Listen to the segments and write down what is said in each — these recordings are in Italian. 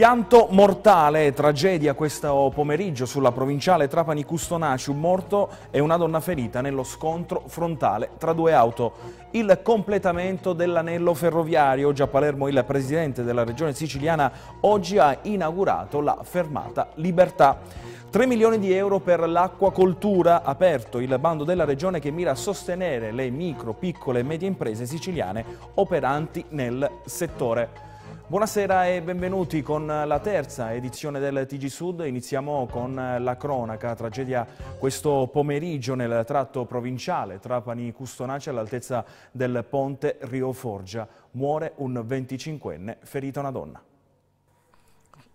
Pianto mortale, tragedia questo pomeriggio sulla provinciale Trapani Custonaci, un morto e una donna ferita nello scontro frontale tra due auto. Il completamento dell'anello ferroviario, oggi a Palermo il presidente della regione siciliana oggi ha inaugurato la fermata Libertà. 3 milioni di euro per l'acquacoltura, aperto il bando della regione che mira a sostenere le micro, piccole e medie imprese siciliane operanti nel settore. Buonasera e benvenuti con la terza edizione del TG Sud. Iniziamo con la cronaca, tragedia questo pomeriggio nel tratto provinciale Trapani-Custonace all'altezza del ponte Rio Forgia. Muore un 25enne, ferita una donna.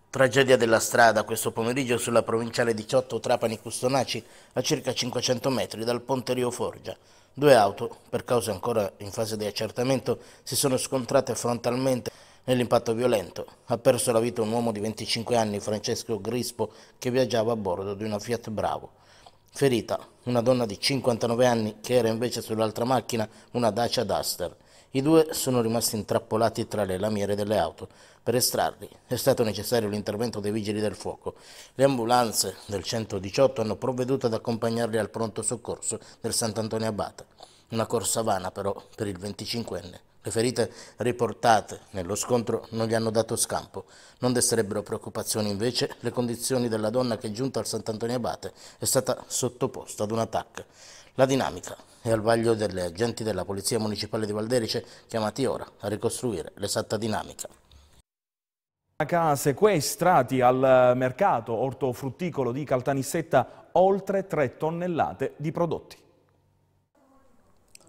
Tragedia della strada questo pomeriggio sulla provinciale 18 Trapani-Custonaci a circa 500 metri dal ponte Rio Forgia. Due auto, per cause ancora in fase di accertamento, si sono scontrate frontalmente Nell'impatto violento ha perso la vita un uomo di 25 anni, Francesco Grispo, che viaggiava a bordo di una Fiat Bravo. Ferita una donna di 59 anni che era invece sull'altra macchina, una Dacia Duster. I due sono rimasti intrappolati tra le lamiere delle auto. Per estrarli è stato necessario l'intervento dei vigili del fuoco. Le ambulanze del 118 hanno provveduto ad accompagnarli al pronto soccorso del Sant'Antonio Abate. Una corsa vana però per il 25enne. Le ferite riportate nello scontro non gli hanno dato scampo. Non desterebbero preoccupazioni invece le condizioni della donna che giunta al Sant'Antonio Abate è stata sottoposta ad un attacco. La dinamica è al vaglio delle agenti della Polizia Municipale di Valderice chiamati ora a ricostruire l'esatta dinamica. Sequestrati al mercato ortofrutticolo di Caltanissetta oltre 3 tonnellate di prodotti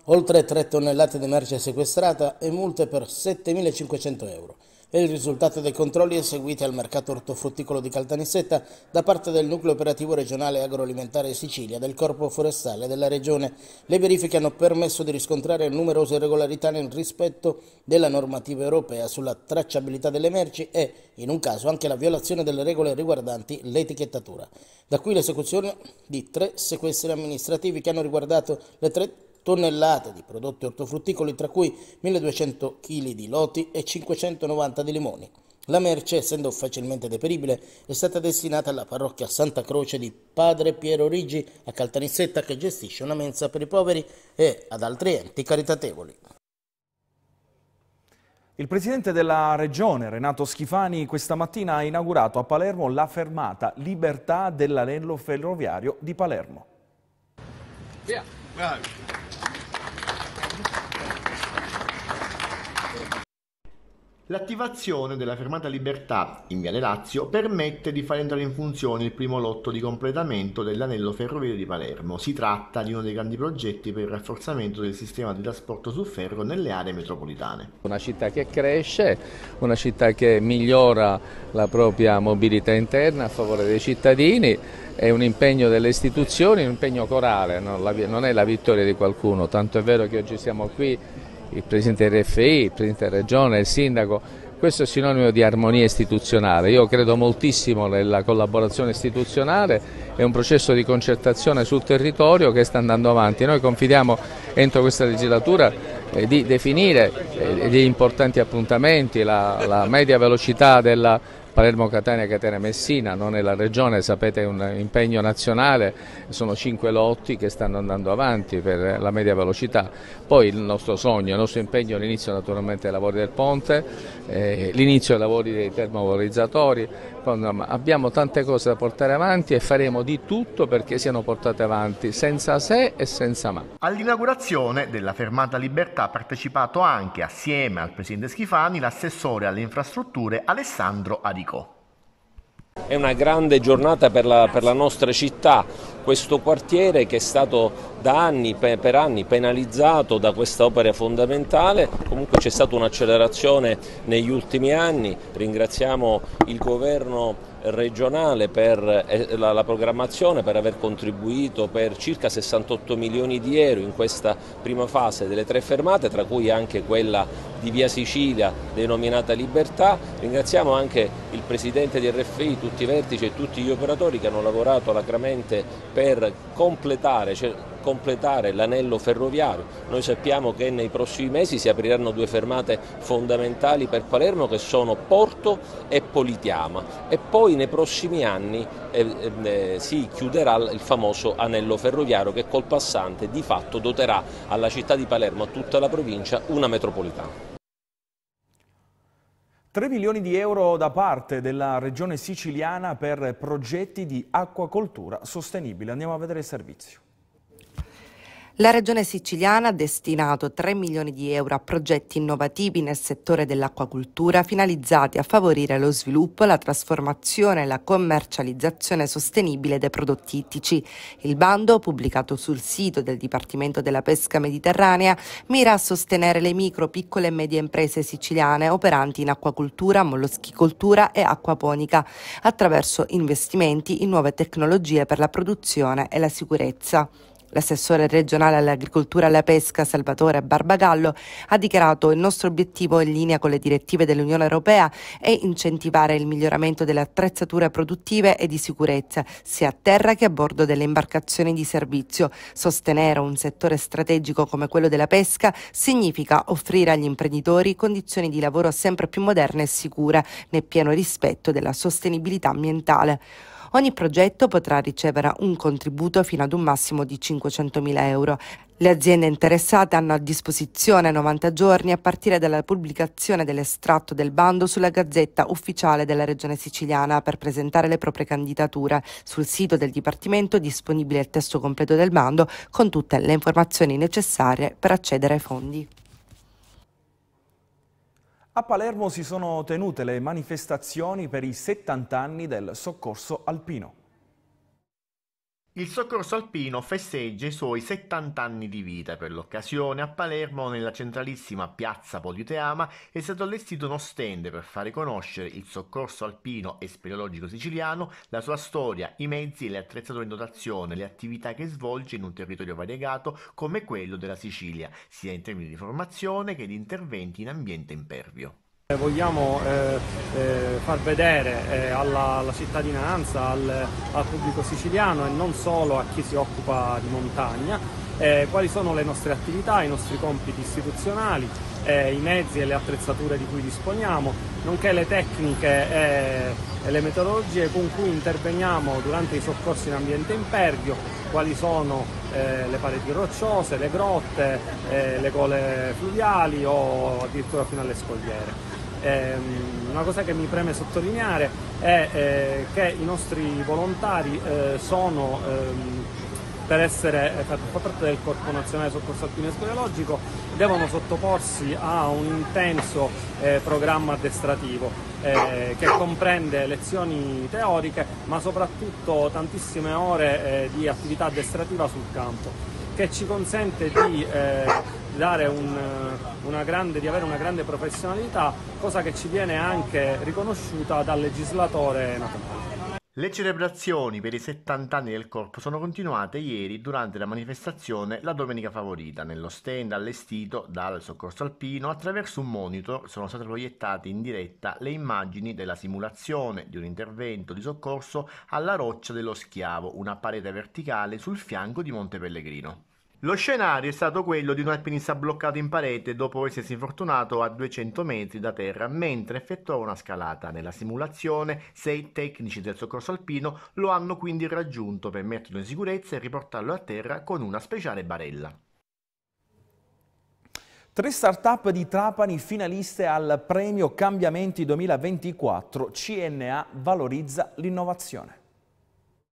oltre 3 tonnellate di merce sequestrata e multe per 7.500 euro. È il risultato dei controlli eseguiti al mercato ortofrutticolo di Caltanissetta da parte del nucleo operativo regionale agroalimentare Sicilia del Corpo Forestale della Regione. Le verifiche hanno permesso di riscontrare numerose irregolarità nel rispetto della normativa europea sulla tracciabilità delle merci e, in un caso, anche la violazione delle regole riguardanti l'etichettatura. Da qui l'esecuzione di tre sequestri amministrativi che hanno riguardato le tre tonnellate di prodotti ortofrutticoli, tra cui 1200 kg di loti e 590 di limoni. La merce, essendo facilmente deperibile, è stata destinata alla parrocchia Santa Croce di Padre Piero Rigi a Caltanissetta che gestisce una mensa per i poveri e ad altri enti caritatevoli. Il presidente della regione, Renato Schifani, questa mattina ha inaugurato a Palermo la fermata Libertà dell'anello ferroviario di Palermo. Via. Bravi. L'attivazione della fermata Libertà in Viale Lazio permette di far entrare in funzione il primo lotto di completamento dell'anello ferroviario di Palermo. Si tratta di uno dei grandi progetti per il rafforzamento del sistema di trasporto su ferro nelle aree metropolitane. Una città che cresce, una città che migliora la propria mobilità interna a favore dei cittadini è un impegno delle istituzioni, un impegno corale, non è la vittoria di qualcuno, tanto è vero che oggi siamo qui il Presidente del RFI, il Presidente della Regione, il Sindaco, questo è sinonimo di armonia istituzionale, io credo moltissimo nella collaborazione istituzionale, è un processo di concertazione sul territorio che sta andando avanti, noi confidiamo entro questa legislatura eh, di definire eh, gli importanti appuntamenti, la, la media velocità della Palermo-Catania, Catania-Messina, non è la regione, sapete è un impegno nazionale, sono cinque lotti che stanno andando avanti per la media velocità. Poi il nostro sogno, il nostro impegno è l'inizio naturalmente dei lavori del ponte, eh, l'inizio dei lavori dei termovalorizzatori, abbiamo tante cose da portare avanti e faremo di tutto perché siano portate avanti senza se e senza ma. All'inaugurazione della fermata Libertà ha partecipato anche assieme al presidente Schifani l'assessore alle infrastrutture Alessandro Arico. Carico. È una grande giornata per la, per la nostra città, questo quartiere che è stato da anni, per anni penalizzato da questa opera fondamentale, comunque c'è stata un'accelerazione negli ultimi anni, ringraziamo il governo regionale per eh, la, la, programmazione, per aver contribuito per circa 68 milioni di euro in questa prima fase delle tre fermate, tra cui anche quella di Via Sicilia denominata Libertà. Ringraziamo anche il Presidente di RFI, tutti i vertici e tutti gli operatori che hanno lavorato alacramente per completare, cioè, completare l'anello ferroviario. Noi sappiamo che nei prossimi mesi si apriranno due fermate fondamentali per Palermo che sono Porto e Politiama e poi nei prossimi anni eh, eh, eh si chiuderà il famoso anello ferroviario che col passante di fatto doterà alla città di Palermo, a tutta la provincia, una metropolitana. 3 milioni di euro da parte della regione siciliana per progetti di acquacoltura sostenibile. Andiamo a vedere il servizio. La regione siciliana ha destinato 3 milioni di euro a progetti innovativi nel settore dell'acquacultura finalizzati a favorire lo sviluppo, la trasformazione e la commercializzazione sostenibile dei prodotti ittici. Il bando, pubblicato sul sito del Dipartimento della Pesca Mediterranea, mira a sostenere le micro, piccole e medie imprese siciliane operanti in acquacultura, molluschicoltura e acquaponica attraverso investimenti in nuove tecnologie per la produzione e la sicurezza. L'assessore regionale all'agricoltura e alla pesca Salvatore Barbagallo ha dichiarato il nostro obiettivo in linea con le direttive dell'Unione Europea è incentivare il miglioramento delle attrezzature produttive e di sicurezza sia a terra che a bordo delle imbarcazioni di servizio. Sostenere un settore strategico come quello della pesca significa offrire agli imprenditori condizioni di lavoro sempre più moderne e sicure nel pieno rispetto della sostenibilità ambientale. Ogni progetto potrà ricevere un contributo fino ad un massimo di 500.000 euro. Le aziende interessate hanno a disposizione 90 giorni a partire dalla pubblicazione dell'estratto del bando sulla Gazzetta Ufficiale della Regione Siciliana per presentare le proprie candidature. Sul sito del Dipartimento è disponibile il testo completo del bando con tutte le informazioni necessarie per accedere ai fondi. A Palermo si sono tenute le manifestazioni per i 70 anni del soccorso alpino. Il Soccorso Alpino festeggia i suoi 70 anni di vita. Per l'occasione a Palermo, nella centralissima piazza Politeama, è stato allestito uno stand per fare conoscere il Soccorso Alpino e Speleologico Siciliano, la sua storia, i mezzi, e le attrezzature in dotazione, le attività che svolge in un territorio variegato come quello della Sicilia, sia in termini di formazione che di interventi in ambiente impervio. Eh, vogliamo eh, eh, far vedere eh, alla, alla, cittadinanza, al, al, pubblico siciliano e non solo a chi si occupa di montagna, eh, quali sono le nostre attività, i nostri compiti istituzionali, eh, i mezzi e le attrezzature di cui disponiamo, nonché le tecniche e le metodologie con cui interveniamo durante i soccorsi in ambiente impervio, quali sono eh, le pareti rocciose, le grotte, eh, le gole fluviali o addirittura fino alle scogliere. Ehm, una cosa che mi preme sottolineare è eh, che i nostri volontari eh, sono ehm, per essere per eh, far parte del Corpo Nazionale Soccorso Alpino e Speleologico devono sottoporsi a un intenso eh, programma addestrativo eh, che comprende lezioni teoriche ma soprattutto tantissime ore eh, di attività addestrativa sul campo che ci consente di, eh, un, eh, una grande, di avere una grande professionalità, cosa che ci viene anche riconosciuta dal legislatore nazionale. Le celebrazioni per i settant'anni del corpo sono continuate ieri durante la manifestazione La Domenica Favorita. Nello stand allestito dal Soccorso Alpino, attraverso un monitor sono state proiettate in diretta le immagini della simulazione di un intervento di soccorso alla roccia dello Schiavo, una parete verticale sul fianco di Monte Pellegrino. Lo scenario è stato quello di un alpinista bloccato in parete dopo essersi infortunato a 200 metri da terra mentre effettuava una scalata. Nella simulazione, sei tecnici del soccorso alpino lo hanno quindi raggiunto per metterlo in sicurezza e riportarlo a terra con una speciale barella. Tre start-up di Trapani finaliste al premio Cambiamenti 2024 CNA valorizza l'innovazione.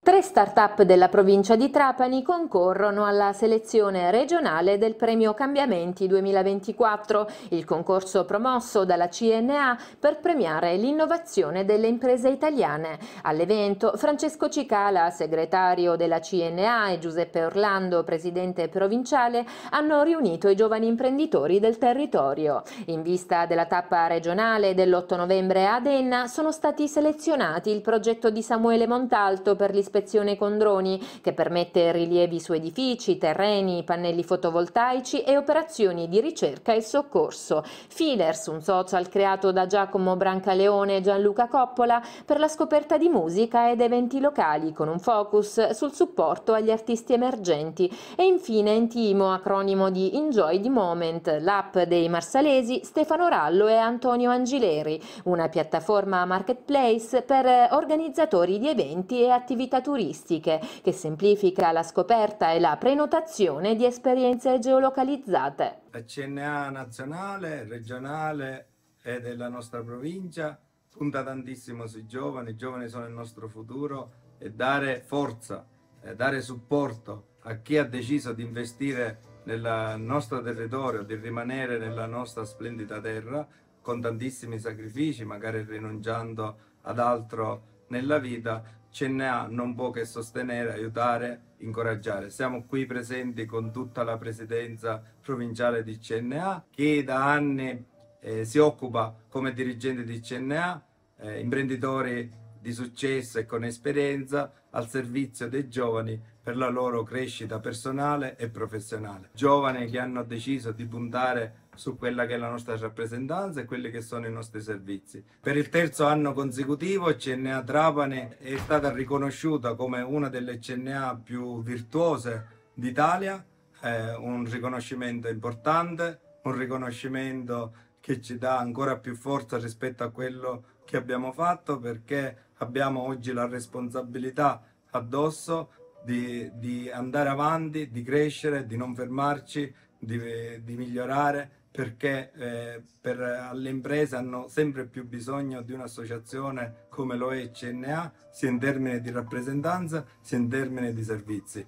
Tre start-up della provincia di Trapani concorrono alla selezione regionale del Premio Cambiamenti 2024, il concorso promosso dalla CNA per premiare l'innovazione delle imprese italiane. All'evento Francesco Cicala, segretario della CNA, e Giuseppe Orlando, presidente provinciale, hanno riunito i giovani imprenditori del territorio. In vista della tappa regionale dell'8 novembre a Adenna sono stati selezionati il progetto di Samuele Montalto per l'ispezione ispezione droni, che permette rilievi su edifici, terreni, pannelli fotovoltaici e operazioni di ricerca e soccorso. Feelers, un social creato da Giacomo Brancaleone e Gianluca Coppola per la scoperta di musica ed eventi locali con un focus sul supporto agli artisti emergenti e infine Intimo, acronimo di Enjoy the Moment, l'app dei marsalesi Stefano Rallo e Antonio Angileri, una piattaforma marketplace per organizzatori di eventi e attività turistiche, che semplifica la scoperta e la prenotazione di esperienze geolocalizzate. La CNA nazionale, regionale e della nostra provincia punta tantissimo sui giovani, i giovani sono il nostro futuro e dare forza, e eh, dare supporto a chi ha deciso di investire nel nostro territorio, di rimanere nella nostra splendida terra con tantissimi sacrifici, magari rinunciando ad altro nella vita, CNA non può che sostenere, aiutare, incoraggiare. Siamo qui presenti con tutta la presidenza provinciale di CNA che da anni eh, si occupa come dirigente di CNA, eh, imprenditori di successo e con esperienza al servizio dei giovani per la loro crescita personale e professionale. Giovani che hanno deciso di puntare su quella che è la nostra rappresentanza e quelli che sono i nostri servizi. Per il terzo anno consecutivo CNA Trapani è stata riconosciuta come una delle CNA più virtuose d'Italia, eh, un riconoscimento importante, un riconoscimento che ci dà ancora più forza rispetto a quello che abbiamo fatto perché abbiamo oggi la responsabilità addosso di, di andare avanti, di crescere, di non fermarci, di, di migliorare perché eh, per, le imprese hanno sempre più bisogno di un'associazione come lo l'OE CNA, sia in termini di rappresentanza sia in termini di servizi.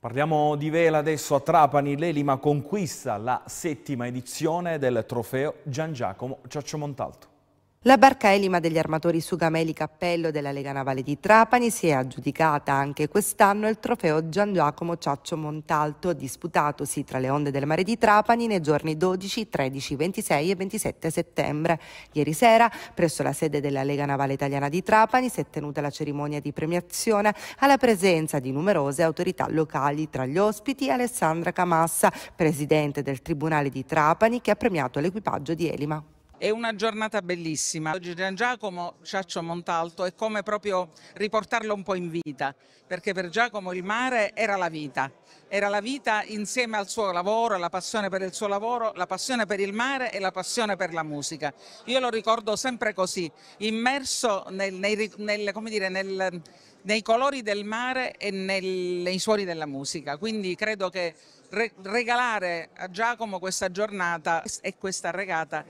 Parliamo di vela adesso a Trapani. L'Elima conquista la settima edizione del trofeo Gian Giacomo Ciaccio Montalto. La barca Elima degli armatori Sugameli Cappello della Lega Navale di Trapani si è aggiudicata anche quest'anno il trofeo Gian Giacomo Ciaccio Montalto, disputatosi tra le onde del mare di Trapani nei giorni 12, 13, 26 e 27 settembre. Ieri sera, presso la sede della Lega Navale Italiana di Trapani, si è tenuta la cerimonia di premiazione alla presenza di numerose autorità locali, tra gli ospiti Alessandra Camassa, presidente del Tribunale di Trapani, che ha premiato l'equipaggio di Elima. È una giornata bellissima. Oggi Gian Giacomo Ciaccio Montalto è come proprio riportarlo un po' in vita, perché per Giacomo il mare era la vita. Era la vita insieme al suo lavoro, la passione per il suo lavoro, la passione per il mare e la passione per la musica. Io lo ricordo sempre così, immerso nel, nei, nel, come dire, nel nei colori del mare e nel, nei suoni della musica. Quindi credo che re, regalare a Giacomo questa giornata e questa regata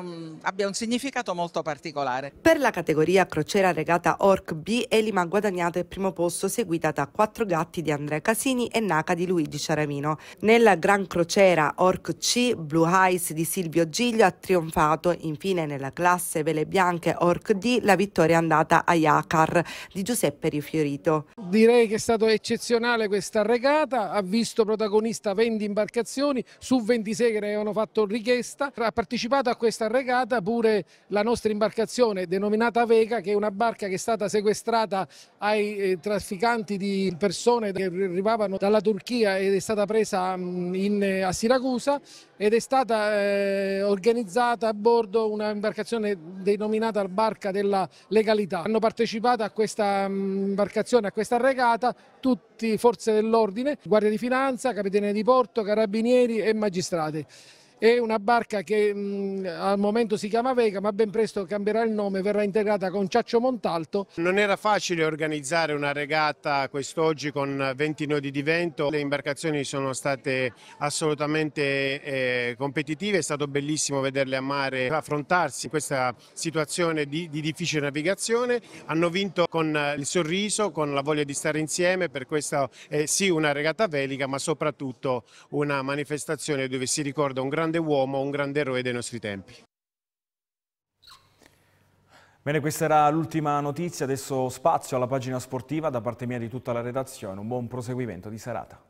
un, abbia un significato molto particolare. Per la categoria crociera regata Orc B, Elima ha guadagnato il primo posto seguita da Quattro Gatti di Andrea Casini e Naca di Luigi Ciaramino. Nella Gran Crociera Orc C, Blue Eyes di Silvio Giglio ha trionfato. Infine nella classe Vele Bianche Orc D la vittoria è andata a Iacar di Giuseppe rifiorito. Direi che è stata eccezionale questa regata, ha visto protagonista 20 imbarcazioni su 26 che ne avevano fatto richiesta, ha partecipato a questa regata pure la nostra imbarcazione denominata Vega che è una barca che è stata sequestrata ai eh, trafficanti di persone che arrivavano dalla Turchia ed è stata presa mm, in, eh, a Siracusa ed è stata eh, organizzata a bordo una imbarcazione denominata Barca della Legalità. Hanno partecipato a questa mm, imbarcazione, a questa regata, tutti forze dell'ordine, guardia di finanza, capitani di porto, carabinieri e magistrati. È una barca che mh, mm, al momento si chiama Vega, ma ben presto cambierà il nome, verrà integrata con Ciaccio Montalto. Non era facile organizzare una regata quest'oggi con 20 nodi di vento, le imbarcazioni sono state assolutamente eh, competitive, è stato bellissimo vederle a mare affrontarsi in questa situazione di, di difficile navigazione, hanno vinto con il sorriso, con la voglia di stare insieme, per questa eh, sì una regata velica, ma soprattutto una manifestazione dove si ricorda un grande grande uomo, un grande eroe dei nostri tempi. Bene, questa era l'ultima notizia, adesso spazio alla pagina sportiva da parte mia di tutta la redazione, un buon proseguimento di serata.